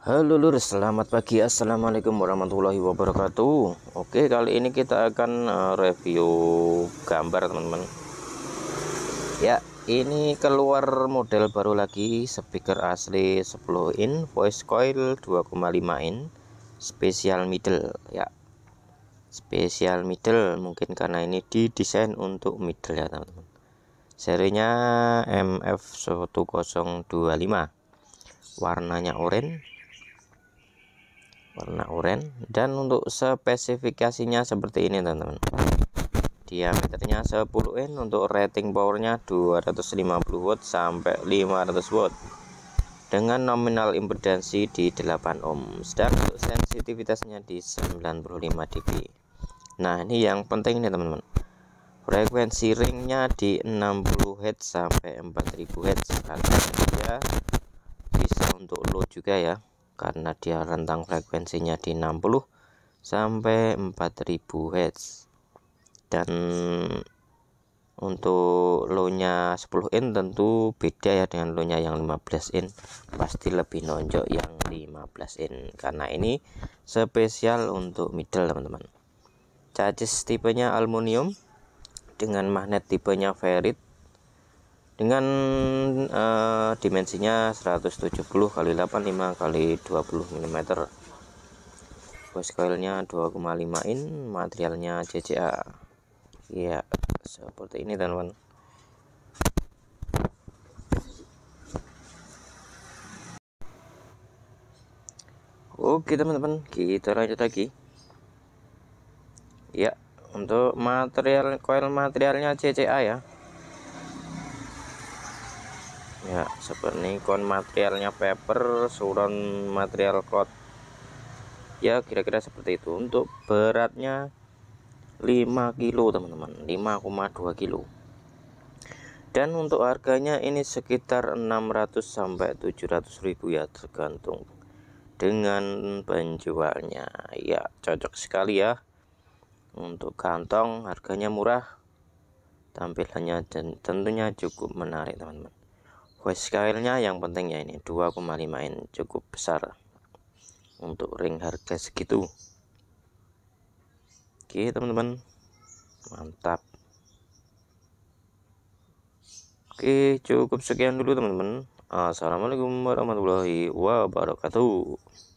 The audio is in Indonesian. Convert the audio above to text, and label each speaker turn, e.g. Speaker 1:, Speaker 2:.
Speaker 1: Halo lur, selamat pagi Assalamualaikum warahmatullahi wabarakatuh Oke kali ini kita akan eh, review gambar teman-teman Ya ini keluar model baru lagi speaker asli 10 in voice coil 2,5 in spesial middle ya spesial middle mungkin karena ini didesain untuk middle ya teman-teman serinya MF1025 warnanya orange warna oranye dan untuk spesifikasinya seperti ini teman-teman diameternya 10 in untuk rating powernya 250 watt sampai 500 watt dengan nominal impedansi di 8 ohm dan untuk sensitivitasnya di 95 dB nah ini yang penting nih teman-teman frekuensi ringnya di 60 Hz sampai 4000 Hz karena ya bisa untuk load juga ya karena dia rentang frekuensinya di 60 sampai 4000 Hz dan untuk low-nya 10 in tentu beda ya dengan low-nya yang 15 in pasti lebih nonjok yang 15 in karena ini spesial untuk middle teman-teman charges tipenya aluminium dengan magnet tipenya ferrit dengan uh, dimensinya 170 kali 85 kali 20 mm bos coilnya 2,5 in materialnya CCA ya seperti ini teman-teman Oke teman-teman kita lanjut lagi ya untuk material coil materialnya CCA ya ya seperti ini kon materialnya paper suron material cloth ya kira-kira seperti itu untuk beratnya 5 kilo teman-teman 5,2 kilo dan untuk harganya ini sekitar 600 sampai 700 ribu ya tergantung dengan penjualnya ya cocok sekali ya untuk kantong harganya murah tampilannya dan tentunya cukup menarik teman-teman scale-nya yang penting ya ini 2,5 in cukup besar untuk ring harga segitu oke teman-teman mantap oke cukup sekian dulu teman-teman Assalamualaikum warahmatullahi wabarakatuh